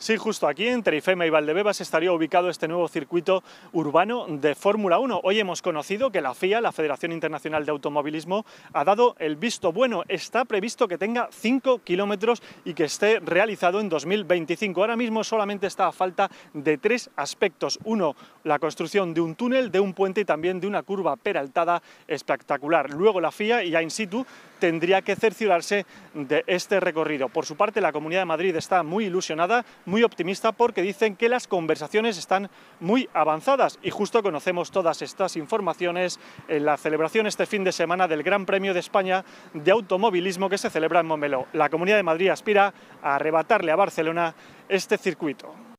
Sí, justo aquí, entre Ifema y Valdebebas, estaría ubicado este nuevo circuito urbano de Fórmula 1. Hoy hemos conocido que la FIA, la Federación Internacional de Automovilismo, ha dado el visto bueno. Está previsto que tenga 5 kilómetros y que esté realizado en 2025. Ahora mismo solamente está a falta de tres aspectos. Uno, la construcción de un túnel, de un puente y también de una curva peraltada espectacular. Luego la FIA, ya in situ, tendría que cerciorarse de este recorrido. Por su parte, la Comunidad de Madrid está muy ilusionada, muy optimista porque dicen que las conversaciones están muy avanzadas y justo conocemos todas estas informaciones en la celebración este fin de semana del Gran Premio de España de Automovilismo que se celebra en Momelo. La Comunidad de Madrid aspira a arrebatarle a Barcelona este circuito.